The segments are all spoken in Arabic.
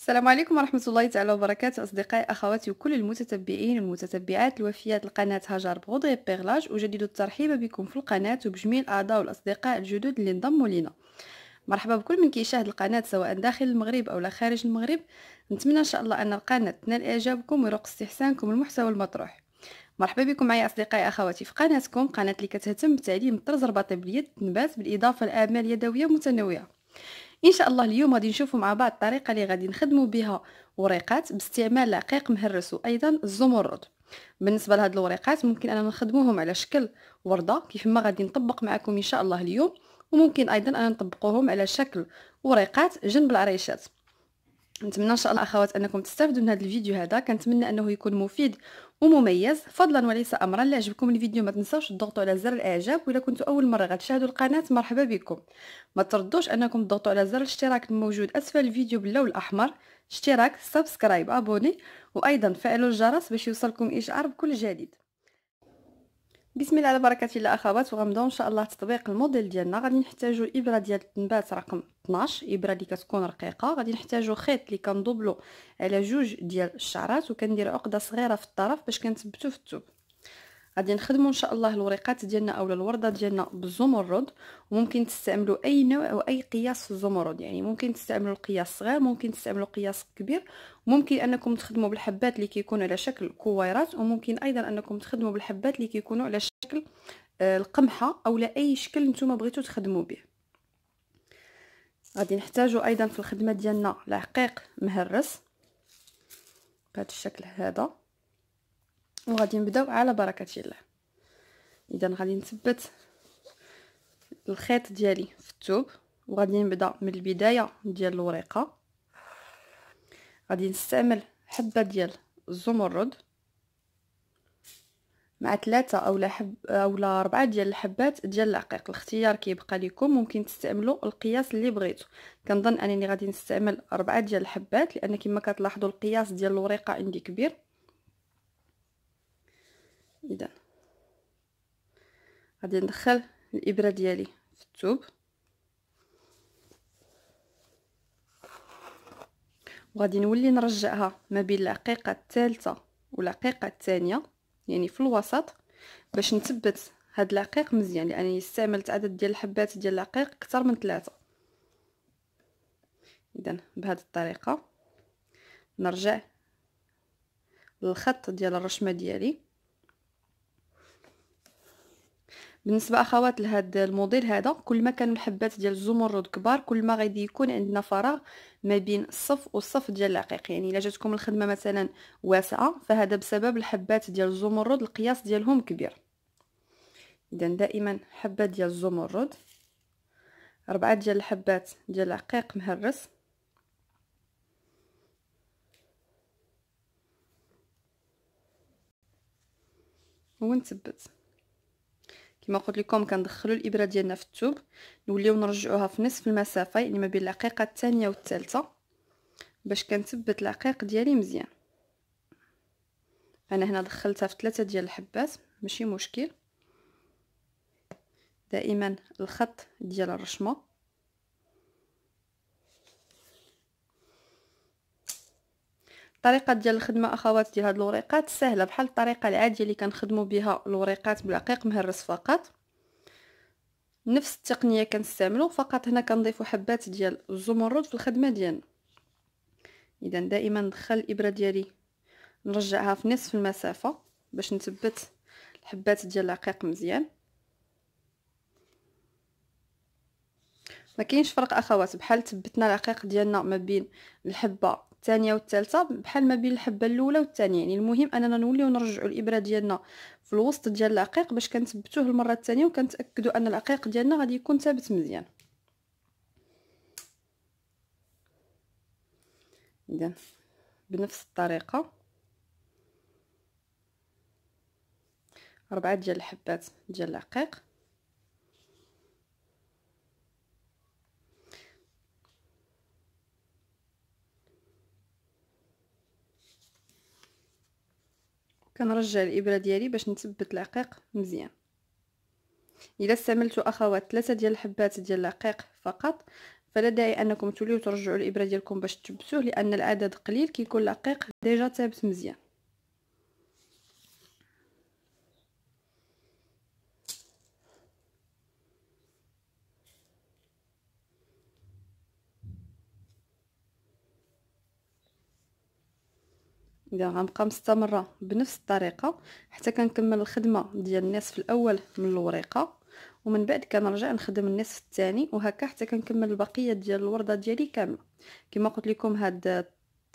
السلام عليكم ورحمة الله تعالى وبركاته أصدقائي أخواتي وكل المتتبعين والمتتبعات الوفيات لقناة هاجر بغضي بيغلاج أجدد الترحيب بكم في القناة وبجميع الأعضاء والأصدقاء الجدد اللي انضموا لنا مرحبا بكل من كيشاهد القناة سواء داخل المغرب أو خارج المغرب نتمنى إن شاء الله أن القناة تنال إعجابكم ويرق استحسانكم المحتوى المطروح مرحبا بكم معي أصدقائي أخواتي في قناتكم قناة اللي كتهتم بتعليم الطرز الرباطي باليد النبات بالإضافة لأعمال يدوية متنوعة ان شاء الله اليوم غادي نشوفوا مع بعض الطريقه اللي غادي نخدموا بها وريقات باستعمال لقيق مهرس وايضا الزمرد بالنسبه لهاد الوريقات ممكن اننا نخدموهم على شكل ورده كيف ما غادي نطبق معكم ان شاء الله اليوم وممكن ايضا انا نطبقوهم على شكل وريقات جنب العريشات نتمنى ان شاء الله اخوات انكم تستافدوا من هذا الفيديو هذا كنتمنى انه يكون مفيد ومميز فضلا وليس امرا لا عجبكم الفيديو ما تنساوش تضغطوا على زر الاعجاب واذا كنتوا اول مره غتشاهدوا القناه مرحبا بكم ما تردوش انكم تضغطوا على زر الاشتراك الموجود اسفل الفيديو باللون الاحمر اشتراك سبسكرايب ابوني وايضا فعلوا الجرس باش يوصلكم اشعار بكل جديد بسم الله على بركه الله اخوات وغنبداو ان شاء الله تطبيق الموديل ديالنا غادي نحتاجو ابره ديال التنبات رقم 12 ابره اللي كتكون رقيقه غادي نحتاجو خيط اللي كندوبلو على جوج ديال الشعرات وكندير عقده صغيره في الطرف باش كنثبتو في الثوب غادي نخدموا ان شاء الله الوريقات ديالنا اولا الورده ديالنا بالزمرد وممكن تستعملوا اي نوع او اي قياس في الزمرد يعني ممكن تستعملوا القياس صغير ممكن تستعملوا قياس كبير ممكن انكم تخدموا بالحبات اللي كيكونوا على شكل كويرات وممكن ايضا انكم تخدموا بالحبات اللي كيكونوا على شكل آه، القمحه اولا اي شكل نتوما بغيتو تخدموا به غادي نحتاجو ايضا في الخدمه ديالنا العقيق مهرس بهذا الشكل هذا وغادي نبداو على بركه الله اذا غادي نثبت الخيط ديالي في الثوب وغادي نبدا من البدايه ديال الوريقه غادي نستعمل حبه ديال الزمرد مع ثلاثة اولا حب اولا اربعة ديال الحبات ديال العقيق الاختيار كيبقى لكم ممكن تستعملوا القياس اللي بغيتو كنظن انني غادي نستعمل اربعة ديال الحبات لان كما كتلاحظوا القياس ديال الوريقه عندي كبير اذا غادي ندخل الابره ديالي في الثوب وغادي نولي نرجعها ما بين العقيقه الثالثه والعقيقه الثانيه يعني في الوسط باش نثبت هاد العقيق مزيان لانني استعملت عدد ديال الحبات ديال العقيق اكثر من ثلاثه اذا بهذه الطريقه نرجع للخط ديال الرشمه ديالي بالنسبه اخوات لهاد الموديل هذا كل ما كانوا الحبات ديال الزمرد كبار كل ما غادي يكون عندنا فراغ ما بين الصف والصف ديال العقيق يعني الا جاتكم الخدمه مثلا واسعه فهذا بسبب الحبات ديال الزمرد القياس ديالهم كبير اذا دائما حبه ديال الزمرد ربعه ديال الحبات ديال العقيق مهرس ونثبت كما قلت لكم كندخلوا الابره ديالنا في الثوب نوليو نرجعوها في نصف المسافه يعني ما بين العقيقه الثانيه والثالثه باش كنثبت العقيق ديالي مزيان انا هنا دخلتها في ثلاثه ديال الحبات ماشي مشكل دائما الخط ديال الرشمه الطريقه ديال الخدمه اخوات ديال هاد الوريقات سهله بحال الطريقه العاديه اللي كنخدموا بها الوريقات بالعقيق مهرس فقط نفس التقنيه كنستعملو فقط هنا كنضيفو حبات ديال الزمرد في الخدمه ديالنا اذا دائما ندخل الابره ديالي نرجعها في نصف المسافه باش نثبت الحبات ديال العقيق مزيان ما كاينش فرق اخوات بحال ثبتنا العقيق ديالنا ما بين الحبه الثانيه والثالثه بحال ما بين الحبه الاولى والثانيه يعني المهم اننا نوليو نرجعوا الابره ديالنا في الوسط ديال العقيق باش كنثبتوه المره الثانيه وكنتاكدوا ان العقيق ديالنا غادي يكون ثابت مزيان اذا بنفس الطريقه أربعة ديال الحبات ديال العقيق كنرجع الابره ديالي باش نثبت العقيق مزيان الا استعملتوا اخوات ثلاثه ديال الحبات ديال العقيق فقط فلا داعي انكم توليو ترجعوا الابره ديالكم باش تثبتوه لان العدد قليل كيكون العقيق ديجا ثابت مزيان اذا غنبقى مستمره بنفس الطريقه حتى كنكمل الخدمه ديال النصف الاول من الوريقه ومن بعد كنرجع نخدم النصف الثاني وهكا حتى كنكمل البقيه ديال الورده ديالي كامله كما قلت لكم هاد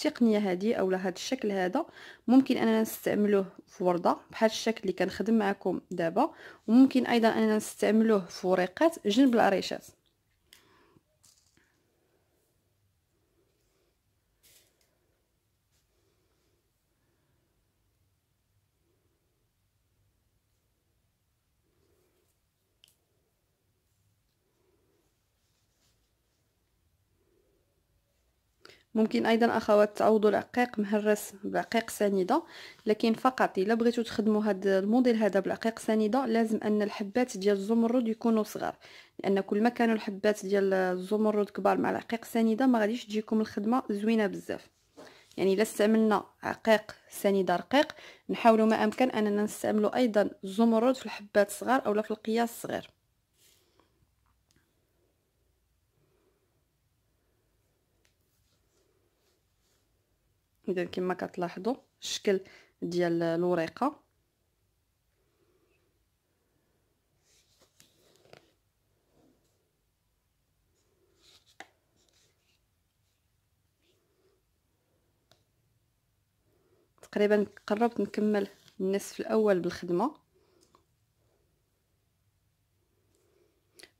التقنيه هذه اولا هاد الشكل هذا ممكن اننا نستعملوه في ورده بحال الشكل اللي كنخدم معكم دابا وممكن ايضا اننا نستعملوه في وريقات جنب العريشات ممكن ايضا اخوات تعوضوا العقيق مهرس بعقيق سنيده لكن فقط الا بغيتو تخدموا هذا الموديل هذا بالعقيق سنيده لازم ان الحبات ديال الزمرد يكونوا صغار لان كل ما كانوا الحبات ديال الزمرد كبار مع العقيق السنيده ما غاديش تجيكم الخدمه زوينه بزاف يعني الا استعملنا عقيق سنيده رقيق نحاولوا ما امكن اننا نستعملوا ايضا الزمرد في الحبات الصغار اولا في القياس الصغير اذا كما كتلاحظوا الشكل ديال الوريقه تقريبا قربت نكمل النصف الاول بالخدمه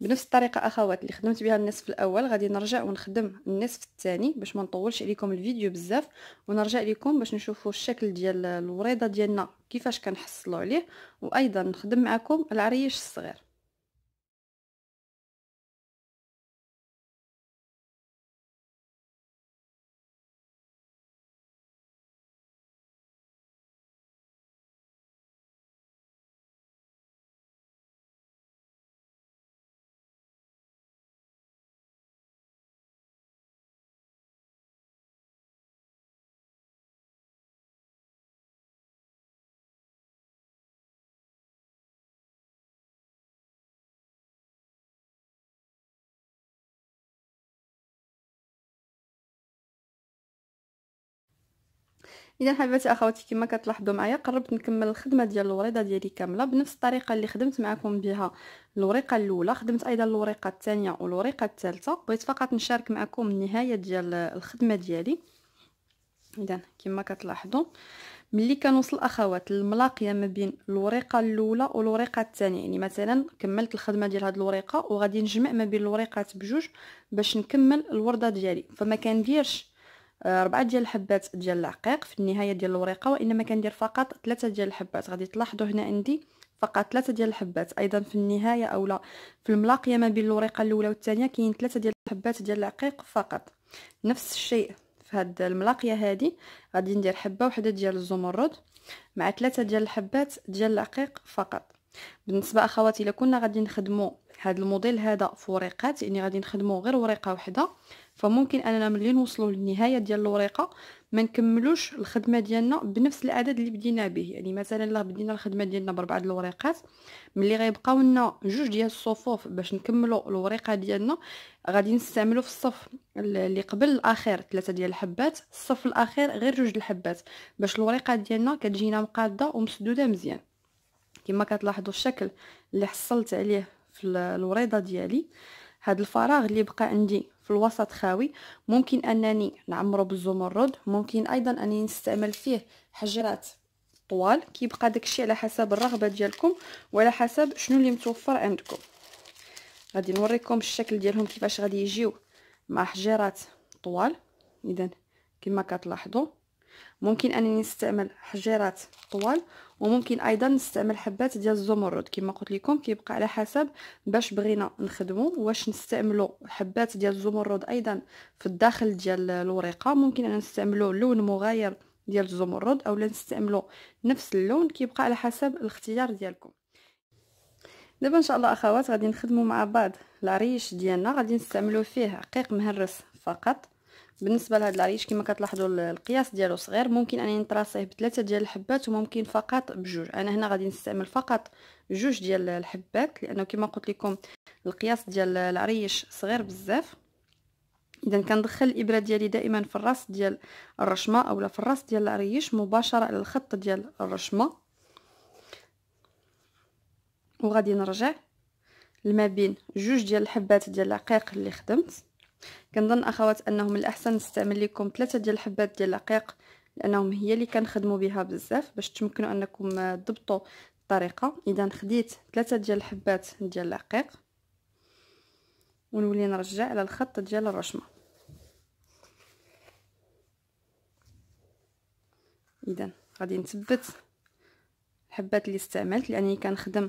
بنفس الطريقه اخوات اللي خدمت بها النصف الاول غادي نرجع ونخدم النصف الثاني باش ما نطولش عليكم الفيديو بزاف ونرجع لكم باش نشوفوا الشكل ديال الوريضه ديالنا كيفاش كنحصلوا عليه وايضا نخدم معكم العريش الصغير اذا حبيبتي اخواتي كما كتلاحظوا معايا قربت نكمل الخدمه ديال الوريضه ديالي كامله بنفس الطريقه اللي خدمت معكم بها الوريقه الاولى خدمت ايضا الوريقه الثانيه والوريقه الثالثه بغيت فقط نشارك معكم النهايه ديال الخدمه ديالي اذا كما كتلاحظوا ملي كنوصل اخوات الملاقيه ما بين الوريقه الاولى والوريقه الثانيه يعني مثلا كملت الخدمه ديال هاد الوريقه وغادي نجمع ما بين الوريقات بجوج باش نكمل الورده ديالي فما كنديرش ربعة ديال الحبات ديال العقيق في النهايه ديال الوريقه وانما كندير فقط ثلاثه ديال الحبات غادي تلاحظوا هنا عندي فقط ثلاثه ديال الحبات ايضا في النهايه اولا في الملاقيه ما بين الوريقه الاولى والثانيه كاين ثلاثه ديال الحبات ديال العقيق فقط نفس الشيء في هاد الملاقيه هادي غادي ندير حبه وحده ديال الزمرد مع ثلاثه ديال الحبات ديال العقيق فقط بالنسبه اخواتي الا كنا غادي نخدموا هذا الموديل هذا في يعني غادي نخدمو غير ورقه وحده فممكن اننا ملي نوصلوا للنهايه ديال الورقه ما نكملوش الخدمه ديالنا بنفس العدد اللي بدينا به يعني مثلا الا بدينا الخدمه ديالنا بربعه ديال الورقات ملي غيبقاو لنا جوج ديال الصفوف باش نكملوا الورقه ديالنا غادي نستعملوا في الصف اللي قبل الاخير ثلاثه ديال الحبات الصف الاخير غير جوج الحبات باش الورقه ديالنا كتجينا مقاده ومسدوده مزيان كما كتلاحظوا الشكل اللي حصلت عليه في الوريضه ديالي هاد الفراغ اللي بقى عندي في الوسط خاوي ممكن انني نعمره بالزمرد ممكن ايضا انني نستعمل فيه حجرات طوال كيبقى داكشي على حسب الرغبه ديالكم وعلى حسب شنو اللي متوفر عندكم غادي نوريكم الشكل ديالهم كيفاش غادي يجيو مع حجرات طوال اذا كما كتلاحظوا ممكن انني نستعمل حجرات طوال وممكن ايضا نستعمل حبات ديال الزمرد كما قلت لكم كيبقى على حسب باش بغينا نخدمو واش نستعملوا حبات ديال الزمرد ايضا في الداخل ديال الوريقه ممكن انا نستعملو لون مغاير ديال الزمرد اولا نستعملو نفس اللون كيبقى على حسب الاختيار ديالكم دابا ان شاء الله اخوات غادي نخدموا مع بعض العريش ديالنا غادي نستعملو فيه عقيق مهرس فقط بالنسبه لهاد العريش كما كتلاحظوا القياس ديالو صغير ممكن انني نطراسيه بثلاثه ديال الحبات وممكن فقط بجوج انا هنا غادي نستعمل فقط جوج ديال الحبات لانه كما قلت لكم القياس ديال العريش صغير بزاف اذا كندخل الابره ديالي دائما في الراس ديال الرشمه اولا في الراس ديال العريش مباشره على الخط ديال الرشمه وغادي نرجع لما بين جوج ديال الحبات ديال العقيق اللي خدمت كنظن اخوات انه من الاحسن نستعمل لكم ثلاثه ديال الحبات ديال العقيق لانهم هي اللي كنخدموا بها بزاف باش تمكنوا انكم تضبطوا الطريقه اذا خديت ثلاثه ديال الحبات ديال العقيق ونولي نرجع على الخط ديال الرشمه اذا غادي نثبت الحبات اللي استعملت لانني كنخدم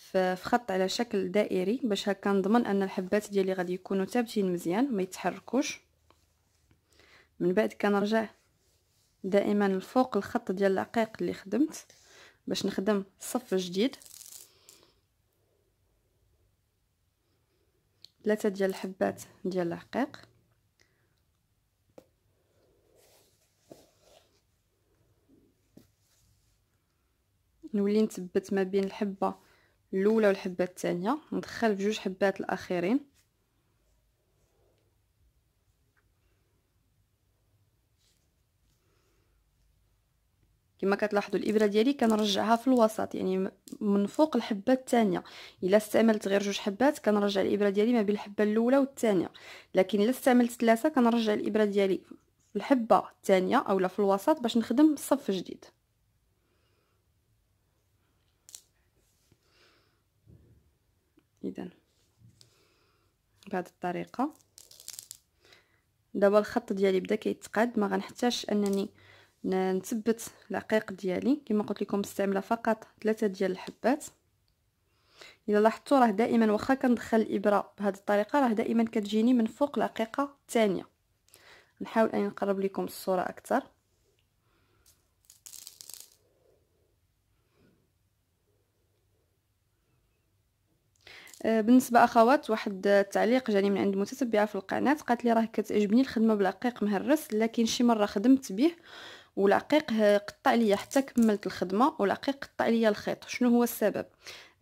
في خط على شكل دائري باش هكا نضمن ان الحبات ديالي غادي يكونوا ثابتين مزيان ما يتحركوش من بعد كنرجع دائما لفوق الخط ديال العقيق اللي خدمت باش نخدم صف جديد ثلاثه ديال الحبات ديال العقيق نولي نثبت ما بين الحبه الاولى والحبه الثانيه ندخل بجوج حبات الاخيرين كما كتلاحظوا الابره ديالي كنرجعها في الوسط يعني من فوق الحبه الثانيه الا استعملت غير جوج حبات كنرجع الابره ديالي ما بين الحبه الاولى والثانيه لكن الا استعملت ثلاثه كنرجع الابره ديالي في الحبه الثانيه اولا في الوسط باش نخدم صف جديد اذا بهذه الطريقه دابا الخط ديالي بدا كيتقاد ما غنحتاجش انني نثبت العقيق ديالي كما قلت لكم مستعمله فقط ثلاثه ديال الحبات الا لاحظتوا راه دائما واخا كندخل الابره بهذه الطريقه راه دائما كتجيني من فوق العقيقه الثانيه نحاول اني نقرب لكم الصوره اكثر آه، بالنسبه اخوات واحد التعليق جاني من عند متتبعه في القناه قالت لي راه كتعجبني الخدمه بالعقيق مهرس لكن شي مره خدمت به والعقيق آه، قطع ليا حتى كملت الخدمه والعقيق قطع ليا الخيط شنو هو السبب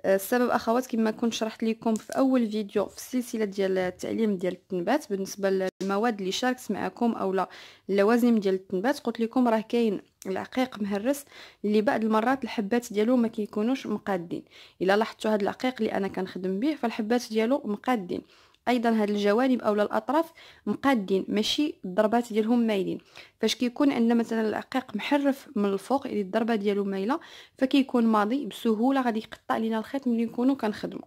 آه، السبب اخوات كما كنت شرحت لكم في اول فيديو في السلسله ديال التعليم ديال التنبات بالنسبه للمواد اللي شاركت معكم اولا اللوازم ديال التنبات قلت لكم راه كاين العقيق مهرس اللي بعض المرات الحبات ديالو ما كيكونوش مقادين الا لاحظتوا هذا العقيق اللي انا كنخدم به فالحبات ديالو مقادين ايضا هاد الجوانب اولا الاطراف مقادين ماشي الضربات ديالهم مايلين فاش كيكون عندنا مثلا العقيق محرف من الفوق اللي الضربه ديالو مايله فكيكون ماضي بسهوله غادي يقطع لينا الخيط ملي نكونو كنخدمو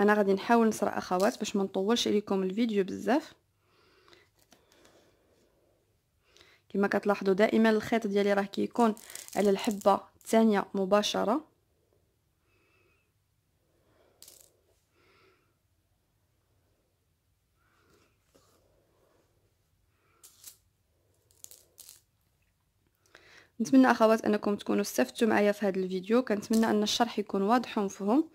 انا غادي نحاول نسرع اخوات باش ما نطولش عليكم الفيديو بزاف كما كتلاحظوا دائما الخيط ديالي راه كيكون على الحبه الثانيه مباشره نتمنى اخوات انكم تكونوا استفدتوا معايا في هذا الفيديو كنتمنى ان الشرح يكون واضح ومفهوم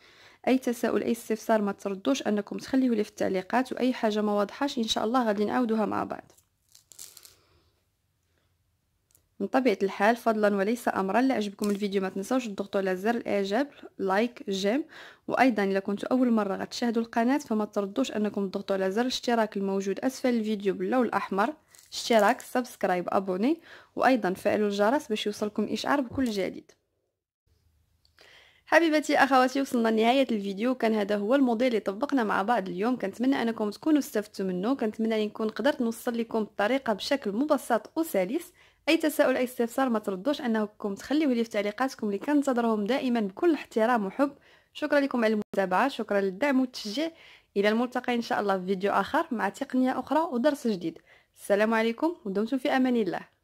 اي تساؤل اي استفسار ما تردوش انكم تخليه لي في التعليقات واي حاجه ما واضحاش ان شاء الله غادي نعاودوها مع بعض من طبيعه الحال فضلا وليس امرا لا عجبكم الفيديو ما تنسوش تضغطوا على زر الاعجاب لايك جيم وايضا الا كنتوا اول مره غتشاهدوا القناه فما تردوش انكم تضغطوا على زر الاشتراك الموجود اسفل الفيديو باللون الاحمر اشتراك سبسكرايب ابوني وايضا فعلوا الجرس باش يوصلكم اشعار بكل جديد حبيبتي اخواتي وصلنا لنهايه الفيديو كان هذا هو الموديل اللي طبقنا مع بعض اليوم كنتمنى انكم تكونوا استفدتوا منه كنتمنى نكون قدرت نوصل لكم الطريقه بشكل مبسط وسلس اي تساؤل اي استفسار ما تردوش انكم تخليوه لي في تعليقاتكم اللي كنتظرهم دائما بكل احترام وحب شكرا لكم على المتابعه شكرا للدعم والتشجيع الى الملتقى ان شاء الله في فيديو اخر مع تقنيه اخرى ودرس جديد السلام عليكم ودمتم في امان الله